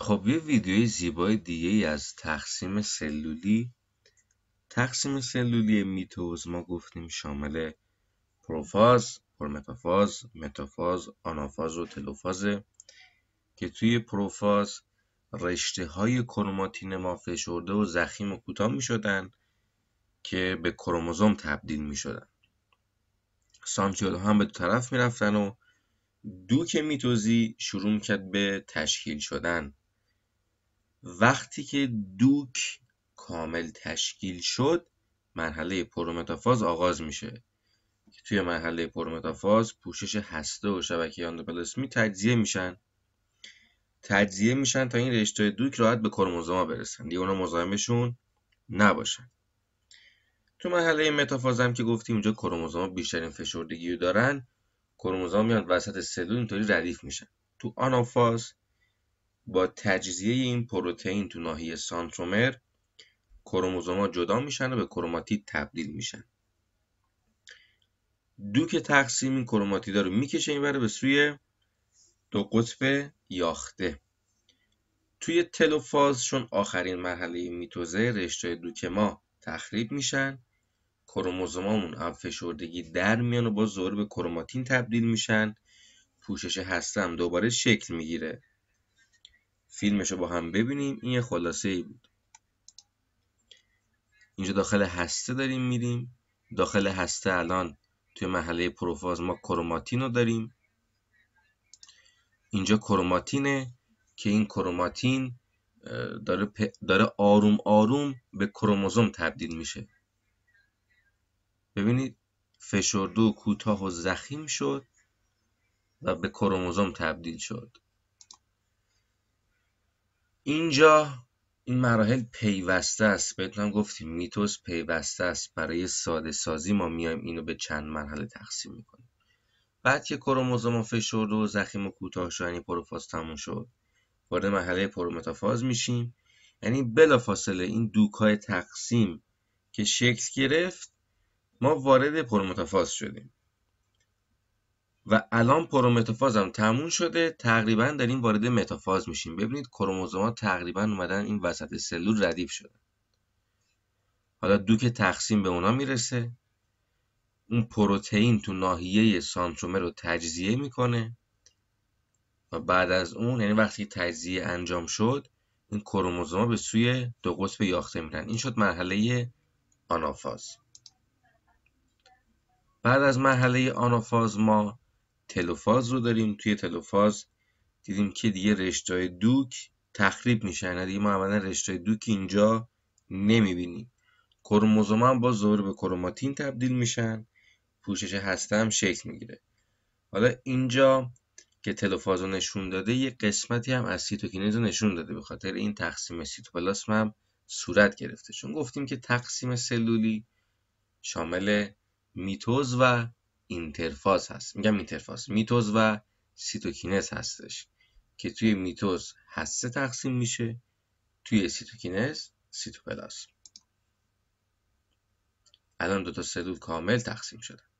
خب یه ویدیوی زیبای دیگه ای از تقسیم سلولی تقسیم سلولی میتوز ما گفتیم شامل پروفاز، پرمتافاز، متافاز، آنافاز و تلوفازه که توی پروفاز رشته های کروماتین ما فشرده و زخیم و کوتاه می شدن که به کروموزوم تبدیل می شدن سانتیول هم به دو طرف می رفتن و دوک میتوزی شروع کرد به تشکیل شدن وقتی که دوک کامل تشکیل شد مرحله پرومتافاز آغاز میشه توی مرحله پرومتافاز پوشش هسته و شبکه اندوپلاسمی تجزیه میشن تجزیه میشن تا این رشته دوک راحت به کروموزوما برسن دیگه اونا مزاحمشون نباشن تو مرحله متافاز هم که گفتیم اونجا کروموزوما بیشترین فشردگی رو دارن کروموزوما میان وسط سلول اینطوری ردیف میشن تو آنافاز با تجزیه این پروتئین تو ناحیه سانترومر کروموزوما جدا میشن و به کروماتید تبدیل میشن دوک تقسیم این کروماتیدا رو میکشه بره به سوی دو قطب یاخته توی تلوفاز چون آخرین مرحله میتوزه رشته دوک ما تخریب میشن کروموزومامون هم فشردگی در میان و با زور به کروماتین تبدیل میشن پوشش هستم دوباره شکل میگیره فیلمش رو با هم ببینیم این یه خلاصه ای بود اینجا داخل هسته داریم میریم داخل هسته الان توی محله پروفاز ما کروماتین رو داریم اینجا کروماتینه که این کروماتین داره, داره آروم آروم به کروموزوم تبدیل میشه ببینید و کوتاه و زخیم شد و به کروموزوم تبدیل شد اینجا این مراحل پیوسته است بهتون گفتیم میتوس پیوسته است برای ساده سازی ما میایم اینو به چند مرحله تقسیم میکنیم بعد که کروموزوم فشرد و زخیم و کوتاه شد یعنی پروفاز تموم شد وارد مرحله پرومتافاز میشیم یعنی بلافاصله این دوکای تقسیم که شکل گرفت ما وارد پرومتافاز شدیم و الان پرومتافاز هم تموم شده تقریبا در این وارد متافاز میشیم ببینید کروموزوم تقریبا اومدن این وسط سلول ردیف شده حالا دو که تقسیم به اونا میرسه اون پروتئین تو ناحیه سانترومر رو تجزیه میکنه و بعد از اون یعنی وقتی تجزیه انجام شد این کروموزوم به سوی دو قطب یاخته میرن این شد مرحله آنافاز بعد از مرحله آنافاز ما تلوفاز رو داریم توی تلوفاز دیدیم که دیگه رشتای دوک تخریب میشن دیگه ما اولا رشتای دوک اینجا نمیبینیم کروموزوم هم با زور به کروماتین تبدیل میشن پوشش هسته هم شکل میگیره حالا اینجا که تلوفاز رو نشون داده یه قسمتی هم از سیتوکینز رو نشون داده به خاطر این تقسیم سیتوپلاسم هم صورت گرفته چون گفتیم که تقسیم سلولی شامل میتوز و اینترفاز هست میگم اینترفاز میتوز و سیتوکینز هستش که توی میتوز هسته تقسیم میشه توی سیتوکینز سیتوپلاس. الان دو تا سلول کامل تقسیم شدن